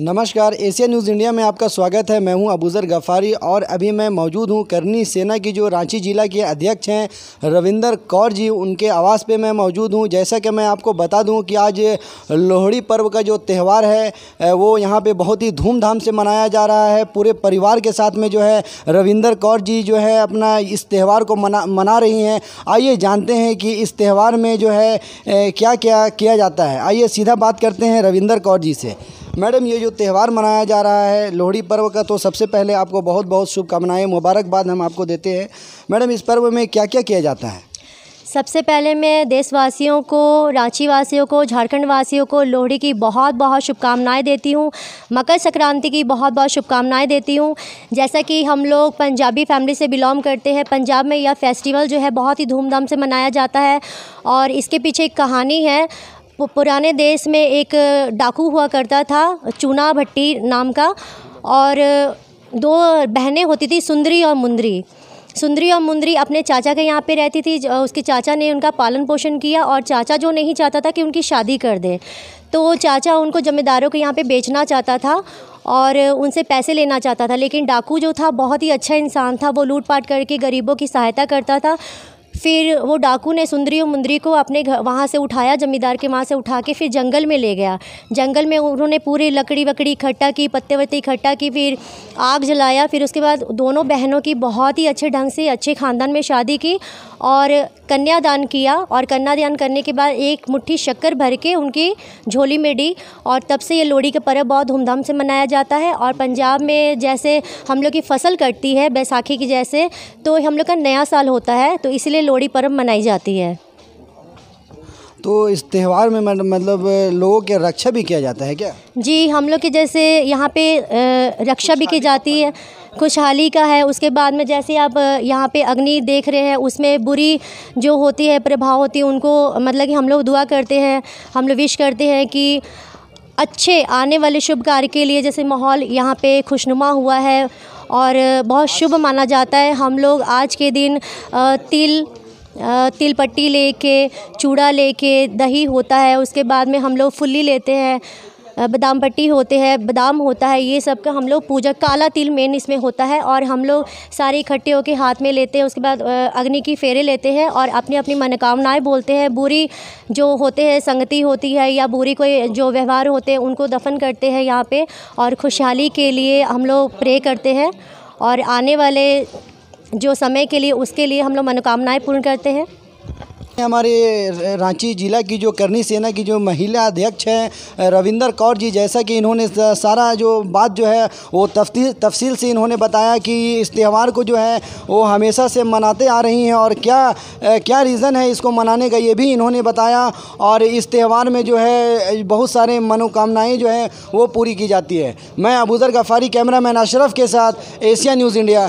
नमस्कार Asia news India में आपका स्वागत है मैं हूं अबूज़र गफारी और अभी मैं मौजूद हूं करनी सेना की जो रांची ज़िला के अध्यक्ष हैं रविंदर कौर जी उनके आवास पे मैं मौजूद हूं जैसा कि मैं आपको बता दूं कि आज लोहड़ी पर्व का जो त्यौहार है वो यहां पे बहुत ही धूमधाम से मनाया जा रहा है पूरे परिवार के साथ में जो है रविंदर कौर जी जो है अपना इस त्यौहार को मना मना रही हैं आइए जानते हैं कि इस त्यौहार में जो है क्या क्या किया जाता है आइए सीधा बात करते हैं रविंदर कौर जी से मैडम ये जो त्यौहार मनाया जा रहा है लोहड़ी पर्व का तो सबसे पहले आपको बहुत बहुत शुभकामनाएँ मुबारकबाद हम आपको देते हैं मैडम इस पर्व में क्या क्या किया जाता है सबसे पहले मैं देशवासियों को रांची वासियों को झारखंड वासियों को लोहड़ी की बहुत बहुत शुभकामनाएं देती हूँ मकर संक्रांति की बहुत बहुत शुभकामनाएं देती हूँ जैसा कि हम लोग पंजाबी फैमिली से बिलोंग करते हैं पंजाब में यह फेस्टिवल जो है बहुत ही धूमधाम से मनाया जाता है और इसके पीछे एक कहानी है पुराने देश में एक डाकू हुआ करता था चूना भट्टी नाम का और दो बहनें होती थी सुंदरी और मुंदरी सुंदरी और मुंदरी अपने चाचा के यहाँ पे रहती थी उसके चाचा ने उनका पालन पोषण किया और चाचा जो नहीं चाहता था कि उनकी शादी कर दें तो चाचा उनको जमींदारों के यहाँ पे बेचना चाहता था और उनसे पैसे लेना चाहता था लेकिन डाकू जो था बहुत ही अच्छा इंसान था वो लूटपाट करके गरीबों की सहायता करता था फिर वो डाकू ने सुंदरी और मुंदरी को अपने घर वहाँ से उठाया जमींदार के वहाँ से उठा के फिर जंगल में ले गया जंगल में उन्होंने पूरी लकड़ी वकड़ी इकट्ठा की पत्ते वत्ते इकट्ठा की फिर आग जलाया फिर उसके बाद दोनों बहनों की बहुत ही अच्छे ढंग से अच्छे ख़ानदान में शादी की और कन्यादान किया और कन्यादान करने के बाद एक मुट्ठी शक्कर भर के उनकी झोली में डी और तब से ये लोहड़ी का पर्व बहुत धूमधाम से मनाया जाता है और पंजाब में जैसे हम लोग की फसल कटती है बैसाखी की जैसे तो हम लोग का नया साल होता है तो इसलिए लोहड़ी पर्व मनाई जाती है तो इस त्यौहार में मतलब लोगों के रक्षा भी किया जाता है क्या जी हम लोग के जैसे यहाँ पे रक्षा भी की जाती है खुशहाली का है उसके बाद में जैसे आप यहाँ पे अग्नि देख रहे हैं उसमें बुरी जो होती है प्रभाव होती है उनको मतलब कि हम लोग दुआ करते हैं हम लोग विश करते हैं कि अच्छे आने वाले शुभ कार्य के लिए जैसे माहौल यहाँ पे खुशनुमा हुआ है और बहुत शुभ माना जाता है हम लोग आज के दिन तिल तिलपट्टी ले लेके चूड़ा लेके दही होता है उसके बाद में हम लोग फुल्ली लेते हैं बादाम पट्टी होते हैं बादाम होता है ये सब का हम लोग पूजा काला तिल मेन इसमें होता है और हम लोग सारे इकट्ठे होकर हाथ में लेते हैं उसके बाद अग्नि की फेरे लेते हैं और अपनी अपनी मनोकामनाएँ बोलते हैं बुरी जो होते हैं संगति होती है या बुरी कोई जो व्यवहार होते हैं उनको दफन करते हैं यहाँ पर और खुशहाली के लिए हम लोग प्रे करते हैं और आने वाले जो समय के लिए उसके लिए हम लोग मनोकामनाएँ पूर्ण करते हैं हमारे रांची ज़िला की जो करनी सेना की जो महिला अध्यक्ष हैं रविंदर कौर जी जैसा कि इन्होंने सारा जो बात जो है वो तफ्ती तफसील से इन्होंने बताया कि इस त्यौहार को जो है वो हमेशा से मनाते आ रही हैं और क्या क्या रीज़न है इसको मनाने का ये भी इन्होंने बताया और इस त्यौहार में जो है बहुत सारे मनोकामनाएँ जो हैं वो पूरी की जाती है मैं अबूज़र गफ़ारी कैमरा मैन अशरफ के साथ एशिया न्यूज़ इंडिया